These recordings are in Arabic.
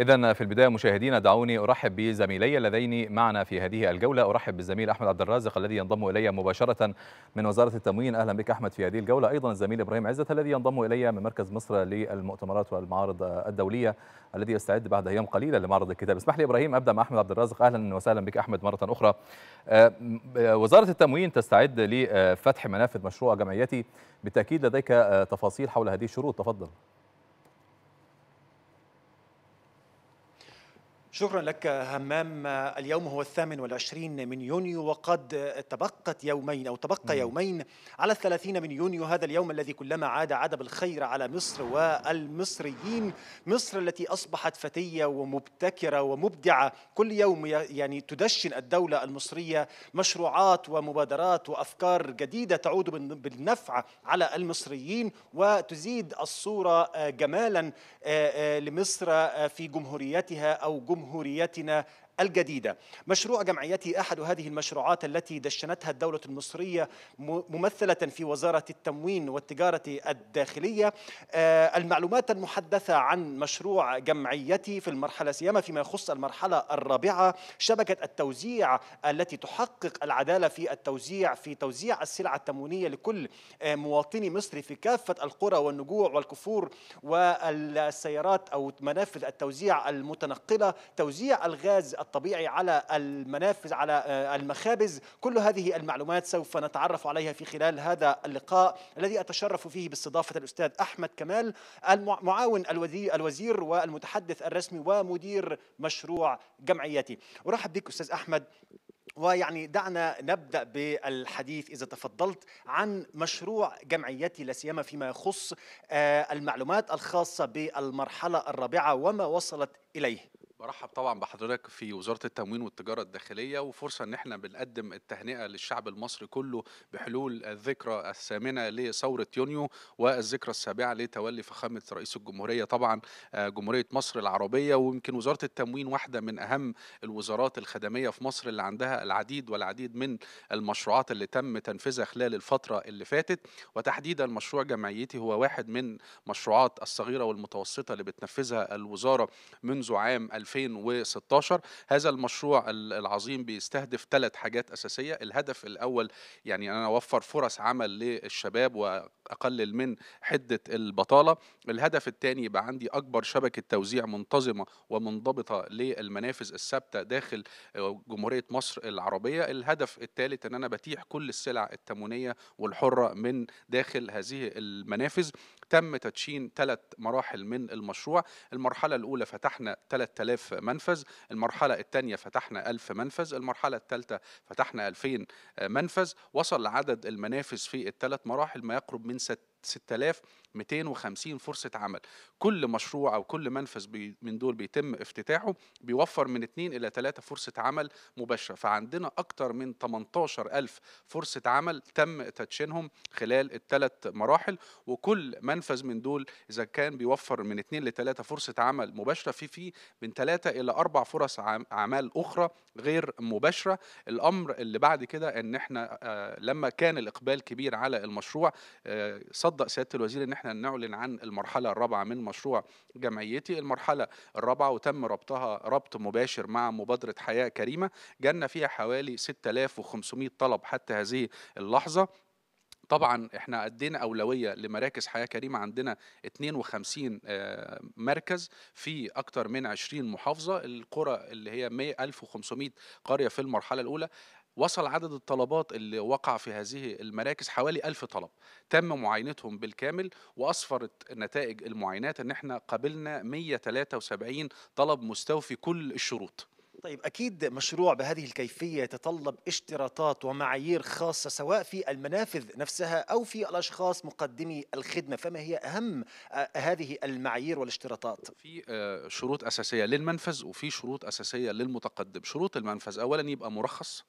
إذا في البداية مشاهدينا دعوني أرحب بزميلي اللذين معنا في هذه الجولة أرحب بالزميل أحمد عبد الرازق الذي ينضم إلي مباشرة من وزارة التموين أهلا بك أحمد في هذه الجولة أيضا الزميل إبراهيم عزت الذي ينضم إلي من مركز مصر للمؤتمرات والمعارض الدولية الذي يستعد بعد أيام قليلة لمعرض الكتاب اسمح لي إبراهيم أبدأ مع أحمد عبد الرازق أهلا وسهلا بك أحمد مرة أخرى وزارة التموين تستعد لفتح منافذ مشروع جمعيتي بالتأكيد لديك تفاصيل حول هذه الشروط تفضل شكرا لك همام اليوم هو الثامن والعشرين من يونيو وقد تبقت يومين أو تبقى مم. يومين على الثلاثين من يونيو هذا اليوم الذي كلما عاد عاد بالخير على مصر والمصريين مصر التي أصبحت فتية ومبتكرة ومبدعة كل يوم يعني تدشن الدولة المصرية مشروعات ومبادرات وأفكار جديدة تعود بالنفع على المصريين وتزيد الصورة جمالا لمصر في جمهوريتها أو جمهوريتها جمهوريتنا الجديدة مشروع جمعيتي أحد هذه المشروعات التي دشنتها الدولة المصرية ممثلة في وزارة التموين والتجارة الداخلية آه، المعلومات المحدثة عن مشروع جمعيتي في المرحلة سيما فيما يخص المرحلة الرابعة شبكة التوزيع التي تحقق العدالة في التوزيع في توزيع السلع التموينية لكل آه، مواطني مصري في كافة القرى والنجوع والكفور والسيارات أو منافذ التوزيع المتنقلة توزيع الغاز الطبيعي على المنافذ على آه، المخابز كل هذه المعلومات سوف نتعرف عليها في خلال هذا اللقاء الذي أتشرف فيه باستضافة الأستاذ أحمد كمال المعاون الوزير والمتحدث الرسمي ومدير مشروع جمعيتي أرحب بك أستاذ أحمد ويعني دعنا نبدا بالحديث اذا تفضلت عن مشروع جمعيتي لا سيما فيما يخص آه، المعلومات الخاصه بالمرحله الرابعه وما وصلت اليه. برحب طبعا بحضرتك في وزاره التموين والتجاره الداخليه وفرصه ان احنا بنقدم التهنئه للشعب المصري كله بحلول الذكرى الثامنه لثوره يونيو والذكرى السابعه لتولي فخامه رئيس الجمهوريه طبعا آه، جمهوريه مصر العربيه ويمكن وزاره التموين واحده من اهم الوزارات الخدميه في مصر اللي عندها العديد والعديد من المشروعات اللي تم تنفيذها خلال الفتره اللي فاتت وتحديدا مشروع جمعيتي هو واحد من مشروعات الصغيره والمتوسطه اللي بتنفذها الوزاره منذ عام 2016 هذا المشروع العظيم بيستهدف ثلاث حاجات أساسية الهدف الأول يعني أنا أوفر فرص عمل للشباب وأقلل من حدة البطالة الهدف الثاني يبقى عندي أكبر شبكة توزيع منتظمة ومنضبطة للمنافذ الثابتة داخل آه، جمهورية مصر العربية الهدف الثالث أن أنا بتيح كل السلع التموينية والحرة من داخل هذه المنافذ تم تدشين ثلاث مراحل من المشروع المرحلة الأولى فتحنا 3000 آلاف منفذ المرحلة الثانية فتحنا ألف منفذ المرحلة الثالثة فتحنا ألفين منفذ وصل عدد المنافذ في الثلاث مراحل ما يقرب من 60 6250 فرصه عمل كل مشروع او كل منفذ من دول بيتم افتتاحه بيوفر من 2 الى 3 فرصه عمل مباشره فعندنا اكتر من 18000 فرصه عمل تم تدشينهم خلال الثلاث مراحل وكل منفذ من دول اذا كان بيوفر من 2 إلى 3 فرصه عمل مباشره في في من 3 الى 4 فرص اعمال اخرى غير مباشره الامر اللي بعد كده ان احنا آه، لما كان الاقبال كبير على المشروع آه، صد توضأ سيادة الوزير ان احنا نعلن عن المرحلة الرابعة من مشروع جمعيتي المرحلة الرابعة وتم ربطها ربط مباشر مع مبادرة حياة كريمة جالنا فيها حوالي 6500 طلب حتى هذه اللحظة طبعا احنا ادينا اولويه لمراكز حياه كريمه عندنا 52 آه، مركز في اكثر من 20 محافظه القرى اللي هي 1500 قريه في المرحله الاولى وصل عدد الطلبات اللي وقع في هذه المراكز حوالي ألف طلب تم معاينتهم بالكامل وأصفرت نتائج المعاينات أن احنا قابلنا 173 طلب مستوفي كل الشروط طيب أكيد مشروع بهذه الكيفية يتطلب اشتراطات ومعايير خاصة سواء في المنافذ نفسها أو في الأشخاص مقدمي الخدمة فما هي أهم آه، هذه المعايير والاشتراطات؟ في آه، شروط أساسية للمنفذ وفي شروط أساسية للمتقدم شروط المنفذ أولا يبقى مرخص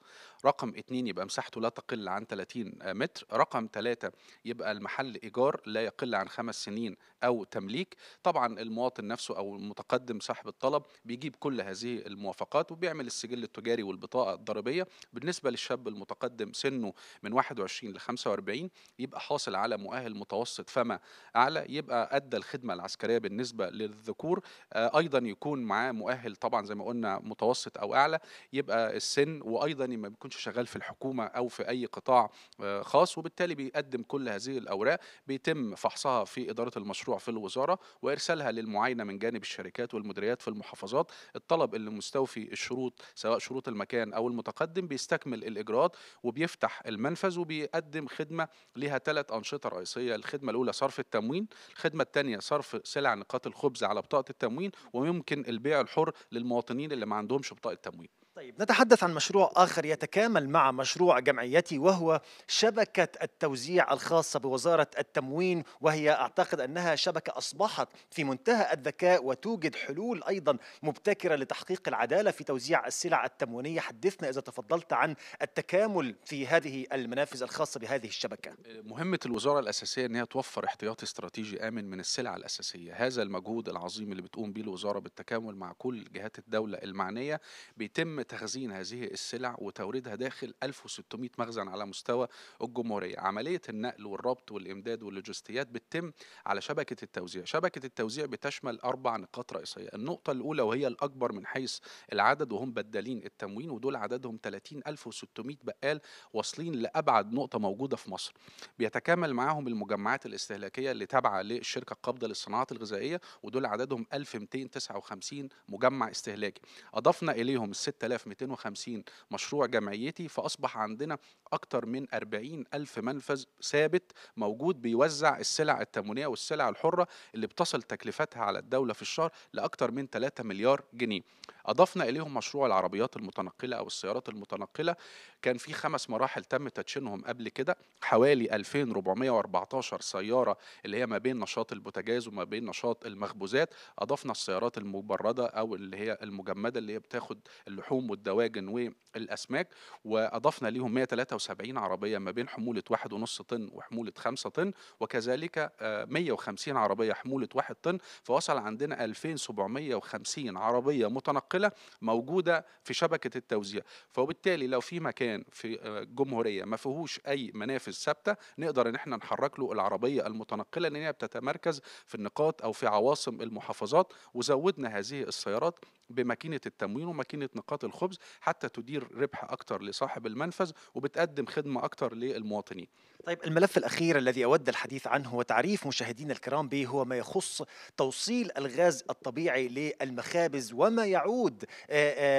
رقم اثنين يبقى مساحته لا تقل عن 30 متر رقم ثلاثة يبقى المحل إيجار لا يقل عن خمس سنين أو تمليك طبعا المواطن نفسه أو المتقدم صاحب الطلب بيجيب كل هذه الموافقات وبيعمل السجل التجاري والبطاقة الضريبية بالنسبة للشاب المتقدم سنه من 21 ل 45 يبقى حاصل على مؤهل متوسط فما أعلى يبقى أدى الخدمة العسكرية بالنسبة للذكور آه، أيضا يكون معاه مؤهل طبعا زي ما قلنا متوسط أو أعلى يبقى السن وأيضا ما بيكون بيكونش شغال في الحكومه او في اي قطاع آه، خاص وبالتالي بيقدم كل هذه الاوراق بيتم فحصها في اداره المشروع في الوزاره وارسالها للمعاينه من جانب الشركات والمديريات في المحافظات الطلب اللي مستوفي الشروط سواء شروط المكان او المتقدم بيستكمل الاجراءات وبيفتح المنفذ وبيقدم خدمه لها ثلاث انشطه رئيسيه الخدمه الاولى صرف التموين الخدمه الثانيه صرف سلع نقاط الخبز على بطاقه التموين ويمكن البيع الحر للمواطنين اللي ما عندهمش بطاقه تموين طيب نتحدث عن مشروع آخر يتكامل مع مشروع جمعيتي وهو شبكة التوزيع الخاصة بوزارة التموين وهي أعتقد أنها شبكة أصبحت في منتهى الذكاء وتوجد حلول أيضا مبتكرة لتحقيق العدالة في توزيع السلع التموينية حدثنا إذا تفضلت عن التكامل في هذه المنافذ الخاصة بهذه الشبكة مهمة الوزارة الأساسية أنها توفر احتياطي استراتيجي آمن من السلع الأساسية هذا المجهود العظيم اللي بتقوم به الوزارة بالتكامل مع كل جهات الدولة المعنية بيتم تخزين هذه السلع وتوريدها داخل 1600 مخزن على مستوى الجمهورية عملية النقل والربط والإمداد واللوجستيات بتتم على شبكة التوزيع شبكة التوزيع بتشمل أربع نقاط رئيسية النقطة الأولى وهي الأكبر من حيث العدد وهم بدالين التموين ودول عددهم 30600 بقال واصلين لأبعد نقطة موجودة في مصر بيتكامل معاهم المجمعات الاستهلاكية اللي تابعة للشركة القابضة للصناعات الغذائية ودول عددهم 1259 مجمع استهلاكي أضفنا إليهم 6000 1250 مشروع جمعيتي فأصبح عندنا أكثر من 40 ألف منفذ ثابت موجود بيوزع السلع التموينية والسلع الحرة اللي بتصل تكلفتها على الدولة في الشهر لأكثر من 3 مليار جنيه أضفنا إليهم مشروع العربيات المتنقلة أو السيارات المتنقلة كان في خمس مراحل تم تدشينهم قبل كده حوالي 2414 سيارة اللي هي ما بين نشاط البوتاجاز وما بين نشاط المخبوزات أضفنا السيارات المبردة أو اللي هي المجمدة اللي هي بتاخد اللحوم والدواجن والأسماك وأضفنا ليهم 173 عربية ما بين حمولة 1.5 طن وحمولة 5 طن وكذلك 150 آه، عربية حمولة 1 طن فوصل عندنا 2750 عربية متنقلة موجودة في شبكة التوزيع فبالتالي لو في مكان في الجمهورية آه، ما فيهوش أي منافذ ثابتة نقدر إن احنا نحرك له العربية المتنقلة لأن هي بتتمركز في النقاط أو في عواصم المحافظات وزودنا هذه السيارات بماكينه التموين وماكينه نقاط الخبز حتى تدير ربح اكتر لصاحب المنفذ وبتقدم خدمه اكتر للمواطنين. طيب الملف الاخير الذي اود الحديث عنه وتعريف مشاهدينا الكرام به هو ما يخص توصيل الغاز الطبيعي للمخابز وما يعود آه،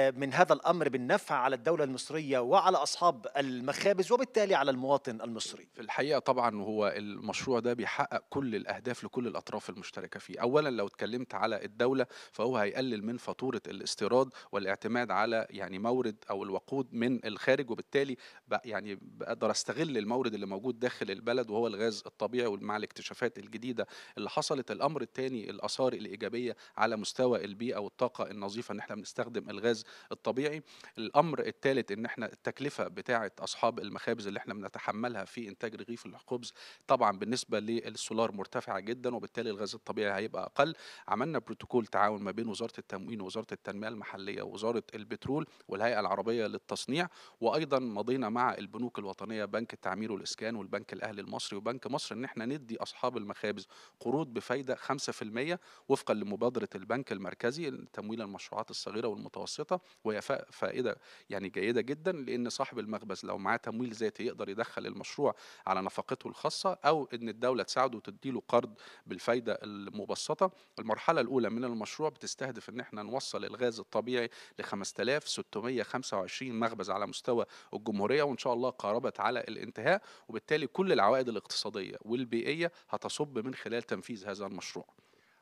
آه، من هذا الامر بالنفع على الدوله المصريه وعلى اصحاب المخابز وبالتالي على المواطن المصري. في الحقيقه طبعا هو المشروع ده بيحقق كل الاهداف لكل الاطراف المشتركه فيه، اولا لو اتكلمت على الدوله فهو هيقلل من فاتوره فكره الاستيراد والاعتماد على يعني مورد او الوقود من الخارج وبالتالي يعني بقدر استغل المورد اللي موجود داخل البلد وهو الغاز الطبيعي ومع الاكتشافات الجديده اللي حصلت الامر الثاني الاثار الايجابيه على مستوى البيئه والطاقه النظيفه ان احنا بنستخدم الغاز الطبيعي الامر الثالث ان احنا التكلفه بتاعه اصحاب المخابز اللي احنا بنتحملها في انتاج رغيف الخبز طبعا بالنسبه للسولار مرتفعه جدا وبالتالي الغاز الطبيعي هيبقى اقل عملنا بروتوكول تعاون ما بين وزاره التموين ووزاره التنمية المحلية ووزارة البترول والهيئة العربية للتصنيع وأيضا مضينا مع البنوك الوطنية بنك التعمير والإسكان والبنك الأهلي المصري وبنك مصر إن احنا ندي أصحاب المخابز قروض بفايدة 5% وفقا لمبادرة البنك المركزي لتمويل المشروعات الصغيرة والمتوسطة وهي فائدة يعني جيدة جدا لأن صاحب المخبز لو معاه تمويل ذاتي يقدر يدخل المشروع على نفقته الخاصة أو إن الدولة تساعده وتديله قرض بالفايدة المبسطة المرحلة الأولى من المشروع بتستهدف إن احنا نوصل وصل الغاز الطبيعي ل 5625 مخبز على مستوى الجمهوريه وان شاء الله قاربت على الانتهاء وبالتالي كل العوائد الاقتصاديه والبيئيه هتصب من خلال تنفيذ هذا المشروع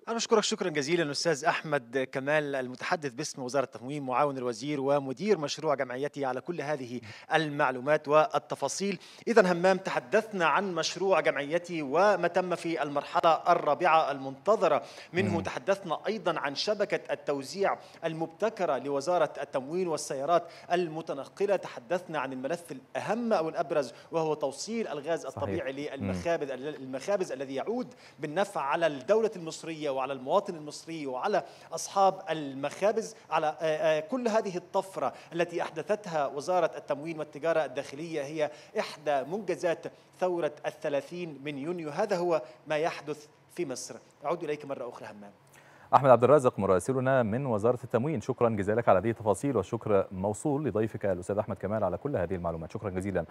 أنا بشكرك شكرا جزيلا أستاذ أحمد كمال المتحدث باسم وزارة التموين معاون الوزير ومدير مشروع جمعيتي على كل هذه المعلومات والتفاصيل إذا همام تحدثنا عن مشروع جمعيتي وما تم في المرحلة الرابعة المنتظرة منه تحدثنا أيضا عن شبكة التوزيع المبتكرة لوزارة التموين والسيارات المتنقلة تحدثنا عن الملف الأهم أو الأبرز وهو توصيل الغاز الطبيعي للمخابز المخابز الذي يعود بالنفع على الدولة المصرية وعلى المواطن المصري وعلى أصحاب المخابز على آه، آه، كل هذه الطفرة التي أحدثتها وزارة التموين والتجارة الداخلية هي إحدى منجزات ثورة الثلاثين من يونيو هذا هو ما يحدث في مصر أعود إليك مرة أخرى همام أحمد عبد الرازق مراسلنا من وزارة التموين شكرا جزيلا لك على هذه التفاصيل والشكر موصول لضيفك الأستاذ أحمد كمال على كل هذه المعلومات شكرا جزيلا